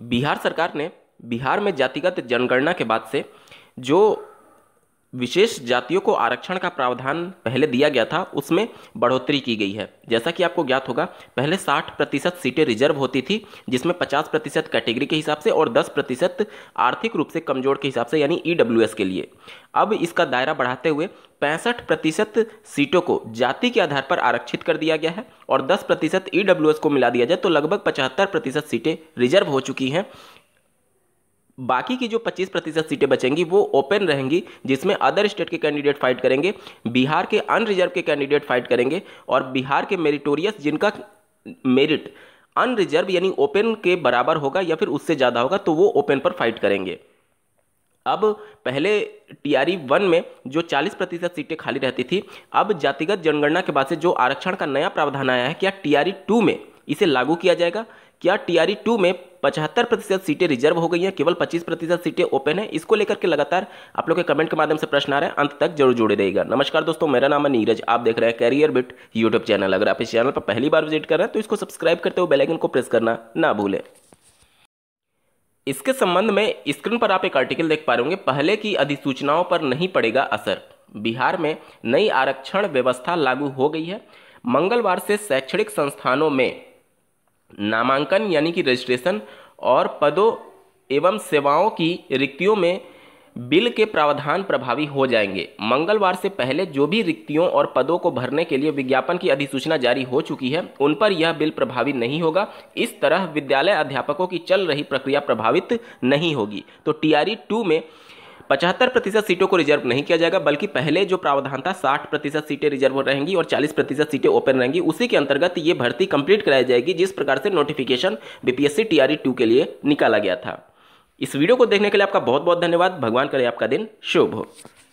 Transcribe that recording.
बिहार सरकार ने बिहार में जातिगत जनगणना के बाद से जो विशेष जातियों को आरक्षण का प्रावधान पहले दिया गया था उसमें बढ़ोतरी की गई है जैसा कि आपको ज्ञात होगा पहले 60 प्रतिशत सीटें रिजर्व होती थी जिसमें 50 प्रतिशत कैटेगरी के हिसाब से और 10 प्रतिशत आर्थिक रूप से कमजोर के हिसाब से यानी ई e के लिए अब इसका दायरा बढ़ाते हुए पैंसठ प्रतिशत सीटों को जाति के आधार पर आरक्षित कर दिया गया है और दस प्रतिशत ई e को मिला दिया जाए तो लगभग पचहत्तर प्रतिशत सीटें रिजर्व हो चुकी हैं बाकी की जो 25 प्रतिशत सीटें बचेंगी वो ओपन रहेंगी जिसमें अदर स्टेट के कैंडिडेट फाइट करेंगे बिहार के अनरिजर्व के कैंडिडेट फाइट करेंगे और बिहार के मेरिटोरियस जिनका मेरिट अनरिजर्व यानी ओपन के बराबर होगा या फिर उससे ज़्यादा होगा तो वो ओपन पर फाइट करेंगे अब पहले टी आर e वन में जो 40 प्रतिशत सीटें खाली रहती थी अब जातिगत जनगणना के बाद से जो आरक्षण का नया प्रावधान आया है क्या टी आर e टू में इसे लागू किया जाएगा क्या टीआरई टू में पचहत्तर प्रतिशत सीटें रिजर्व हो गई हैं केवल पच्चीस प्रतिशत सीटें ओपन है इसको लेकर के लगातार आप लोग के कमेंट के माध्यम से प्रश्न आ रहे हैं अंत तक जरूर जुड़े रहेगा नमस्कार दोस्तों मेरा नाम है नीरज आप देख रहे हैं कैरियर बिट यूट्यूब चैनल अगर आप इस चैनल पर पहली बार विजिट कर रहे हैं तो इसको सब्सक्राइब करते हुए बेलाइकन को प्रेस करना ना भूलें इसके संबंध में स्क्रीन पर आप एक आर्टिकल देख पा रहे होंगे पहले की अधिसूचनाओं पर नहीं पड़ेगा असर बिहार में नई आरक्षण व्यवस्था लागू हो गई है मंगलवार से शैक्षणिक संस्थानों में नामांकन यानी कि रजिस्ट्रेशन और पदों एवं सेवाओं की रिक्तियों में बिल के प्रावधान प्रभावी हो जाएंगे मंगलवार से पहले जो भी रिक्तियों और पदों को भरने के लिए विज्ञापन की अधिसूचना जारी हो चुकी है उन पर यह बिल प्रभावी नहीं होगा इस तरह विद्यालय अध्यापकों की चल रही प्रक्रिया प्रभावित नहीं होगी तो टीआरई टू में पचहत्तर प्रतिशत सीटों को रिजर्व नहीं किया जाएगा बल्कि पहले जो प्रावधान था साठ प्रतिशत सीटें रिजर्व रहेंगी और चालीस प्रतिशत सीटें ओपन रहेंगी उसी के अंतर्गत ये भर्ती कंप्लीट कराई जाएगी जिस प्रकार से नोटिफिकेशन बीपीएससी टीआरई टू के लिए निकाला गया था इस वीडियो को देखने के लिए आपका बहुत बहुत धन्यवाद भगवान करे आपका दिन शुभ हो